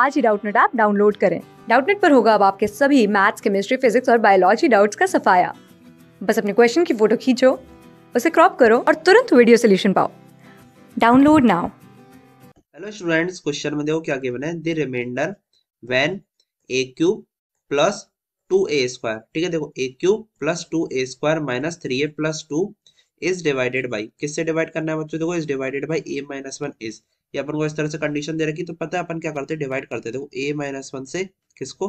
आज ही Doubtnut app download करें डाउटनेट पर होगा अब आपके सभी मैथ्स केमिस्ट्री फिजिक्स और बायोलॉजी डाउट्स का सफाया बस अपने क्वेश्चन की फोटो खींचो उसे क्रॉप करो और तुरंत वीडियो सोल्यूशन पाओ download now hello students question में देखो क्या गिवन है the remainder when a cube plus two a square ठीक है देखो a cube plus two a square minus three a plus two is divided by किससे divide करना है बच्चों देखो is divided by a minus one is यहाँ पर वो इस तरह से कंडीशन दे रखी तो पता है अपन क्या करते हैं डिवाइड करते देखो ए माइनस वन से किसको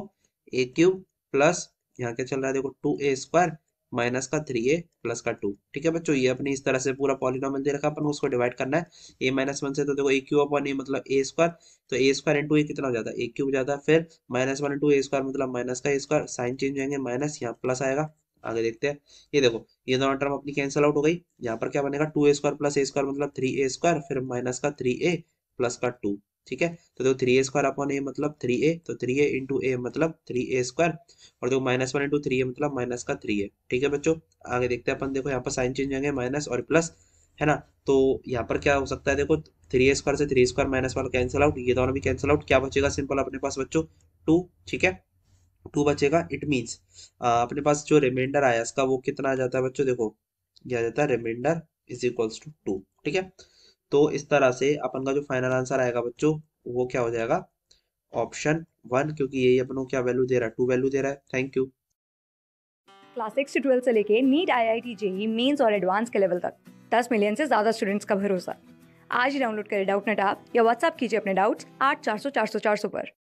ए क्यूब प्लस यहाँ क्या चल रहा है देखो टू ए स्क्वायर माइनस का थ्री ए प्लस का टू ठीक है बच्चों ये अपने इस तरह से पूरा पॉलिनॉमल दे रखा अपन उसको डिवाइड करना है ए माइनस वन से तो देखो ए क्यू अपन ए मतलब ए स्क्वायर तो ए स्क्वायर इंटू ए कितना हो जाता है ए क्यूब जाता है फिर minus one into a square मतलब माइनस का ए स्क्वायर साइन चेंज होंगे माइनस यहाँ प्लस आएगा आगे देखते हैं ये देखो ये दोनों टर्म अपनी कैंसिल आउट हो गई यहाँ पर क्या बनेगा two a square plus a square मतलब थ्री ए स्क्वायर फिर माइनस का थ्री ए प्लस का टू ठीक है तो देखो three a square upon a मतलब थ्री ए तो थ्री ए इंटू ए मतलब थ्री ए स्क्वायर और देखो minus one into three a मतलब माइनस का थ्री ए ठीक है बच्चों आगे देखते हैं अपन देखो यहाँ पर साइन चेंज आएंगे माइनस और प्लस है ना तो यहाँ पर क्या हो सकता है देखो थ्री ए स्क्वायर से थ्री स्क्वायर माइनस वाला कैंसिल आउट ये दोनों भी कैंसिल आउट क्या बचेगा सिंपल अपने पास बच्चों टू ठीक है टू बचेगा इट मीन्स अपने पास जो रिमाइंडर आया इसका वो कितना आ जाता है बच्चों देखो क्या आ जाता है remainder is equals to two ठीक है तो इस तरह से अपन का जो फाइनल आंसर आएगा बच्चों वो क्या हो जाएगा ऑप्शन वन क्योंकि यही अपनों क्या वैल्यू दे रहा है टू वैल्यू दे रहा है थैंक यू क्लास सिक्स से ट्वेल्थ से लेके NEET I I T JEE Mains और एडवांस के लेवल तक दस मिलियन से ज्यादा स्टूडेंट्स का भरोसा आज ही डाउनलोड करें डाउट नेट आप या व्हाट्सअप कीजिए अपने डाउट्स आठ चार सौ चार सौ चार सौ पर